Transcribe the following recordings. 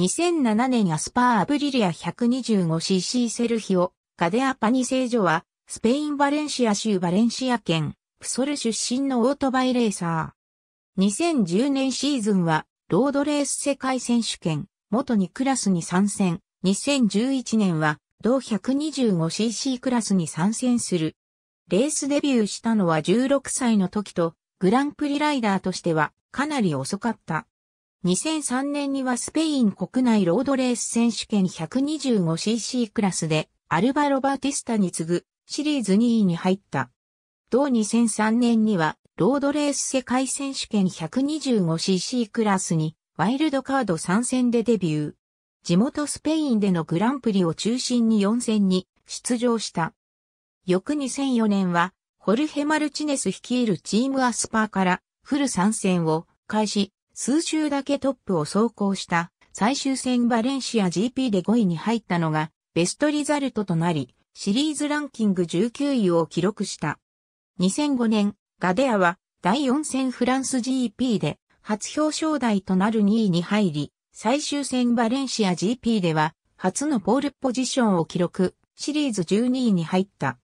2007年アスパーアブリリア 125cc セルヒオ、カデアパニセージョは、スペインバレンシア州バレンシア県、プソル出身のオートバイレーサー。2010年シーズンは、ロードレース世界選手権、元にクラスに参戦。2011年は、同 125cc クラスに参戦する。レースデビューしたのは16歳の時と、グランプリライダーとしては、かなり遅かった。2003年にはスペイン国内ロードレース選手権 125cc クラスでアルバロ・バーティスタに次ぐシリーズ2位に入った。同2003年にはロードレース世界選手権 125cc クラスにワイルドカード参戦でデビュー。地元スペインでのグランプリを中心に4戦に出場した。翌2004年は、ホルヘ・マルチネス率いるチームアスパーからフル参戦を開始、数周だけトップを走行した最終戦バレンシア GP で5位に入ったのがベストリザルトとなり、シリーズランキング19位を記録した。2005年、ガデアは第4戦フランス GP で初表彰台となる2位に入り、最終戦バレンシア GP では初のポールポジションを記録、シリーズ12位に入った。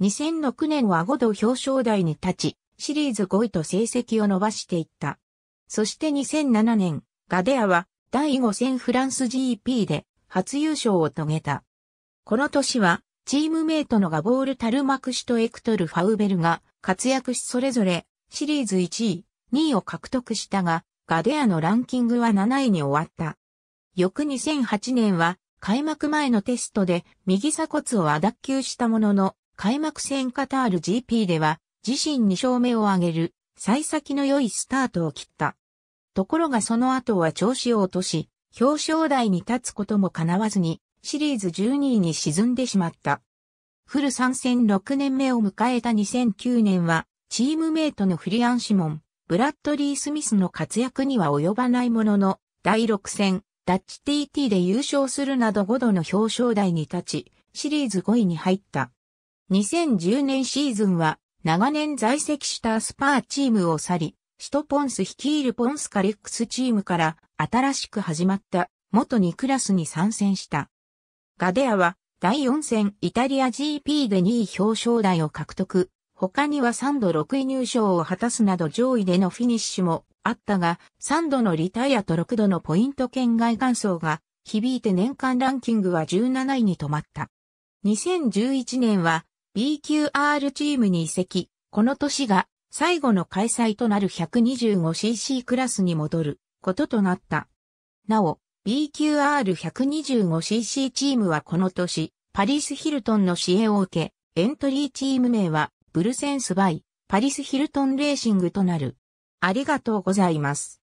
2006年は5度表彰台に立ち、シリーズ5位と成績を伸ばしていった。そして2007年、ガデアは第5戦フランス GP で初優勝を遂げた。この年は、チームメイトのガボール・タルマクシとエクトル・ファウベルが活躍しそれぞれシリーズ1位、2位を獲得したが、ガデアのランキングは7位に終わった。翌2008年は開幕前のテストで右鎖骨を脱臼したものの、開幕戦カタール GP では自身2勝目を挙げる、幸先の良いスタートを切った。ところがその後は調子を落とし、表彰台に立つことも叶わずに、シリーズ12位に沈んでしまった。フル参戦6年目を迎えた2009年は、チームメイトのフリアン・シモン、ブラッドリー・スミスの活躍には及ばないものの、第6戦、ダッチ TT で優勝するなど5度の表彰台に立ち、シリーズ5位に入った。2010年シーズンは、長年在籍したスパーチームを去り、首都ポンス率いるポンスカレックスチームから新しく始まった元2クラスに参戦した。ガデアは第4戦イタリア GP で2位表彰台を獲得。他には3度6位入賞を果たすなど上位でのフィニッシュもあったが、3度のリタイアと6度のポイント圏外感想が響いて年間ランキングは17位に止まった。2011年は BQR チームに移籍。この年が最後の開催となる 125cc クラスに戻ることとなった。なお、BQR125cc チームはこの年、パリス・ヒルトンの支援を受け、エントリーチーム名は、ブルセンス・バイ、パリス・ヒルトン・レーシングとなる。ありがとうございます。